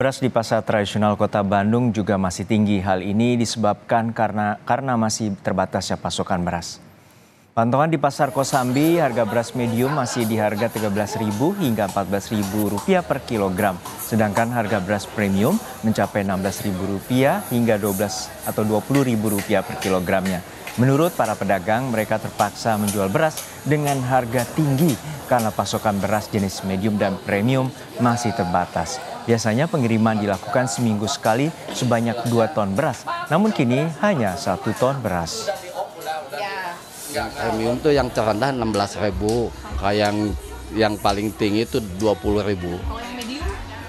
Beras di pasar tradisional kota Bandung juga masih tinggi. Hal ini disebabkan karena karena masih terbatasnya pasokan beras. Pantauan di pasar Kosambi, harga beras medium masih di harga Rp13.000 hingga Rp14.000 per kilogram. Sedangkan harga beras premium mencapai Rp16.000 hingga 12 atau Rp20.000 per kilogramnya. Menurut para pedagang, mereka terpaksa menjual beras dengan harga tinggi karena pasokan beras jenis medium dan premium masih terbatas. Biasanya pengiriman dilakukan seminggu sekali sebanyak 2 ton beras, namun kini hanya 1 ton beras. Ya, premium tuh yang terendah 16 ribu, kayak yang yang paling tinggi itu 20 ribu.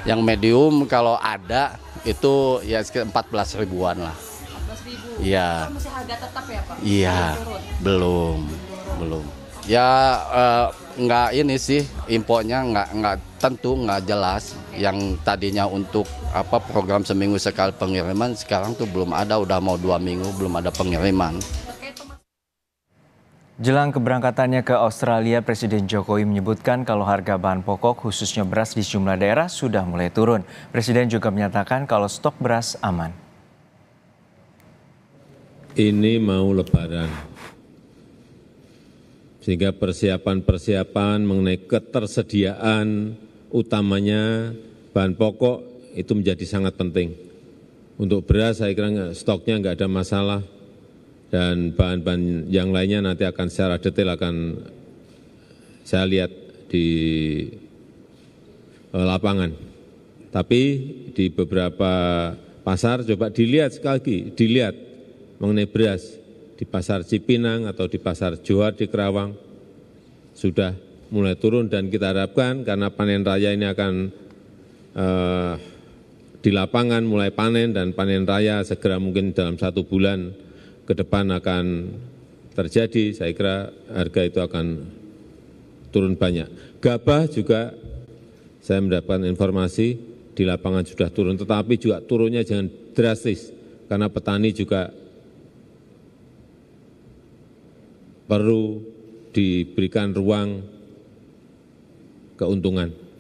Yang medium kalau ada itu ya sekitar 14 ribuan lah. ribu. Iya. ya Iya. Belum. Belum. Ya uh, nggak ini sih impornya nggak nggak tentu nggak jelas yang tadinya untuk apa program seminggu sekali pengiriman sekarang tuh belum ada udah mau dua minggu belum ada pengiriman. Jelang keberangkatannya ke Australia, Presiden Jokowi menyebutkan kalau harga bahan pokok khususnya beras di sejumlah daerah sudah mulai turun. Presiden juga menyatakan kalau stok beras aman. Ini mau lebaran, sehingga persiapan-persiapan mengenai ketersediaan utamanya bahan pokok itu menjadi sangat penting. Untuk beras saya kira stoknya enggak ada masalah dan bahan-bahan yang lainnya nanti akan secara detail akan saya lihat di eh, lapangan. Tapi di beberapa pasar coba dilihat sekali lagi, dilihat mengenai beras di pasar Cipinang atau di pasar Johar di Kerawang sudah mulai turun dan kita harapkan karena panen raya ini akan eh, di lapangan mulai panen dan panen raya segera mungkin dalam satu bulan ke depan akan terjadi, saya kira harga itu akan turun banyak. Gabah juga saya mendapatkan informasi di lapangan sudah turun, tetapi juga turunnya jangan drastis, karena petani juga perlu diberikan ruang keuntungan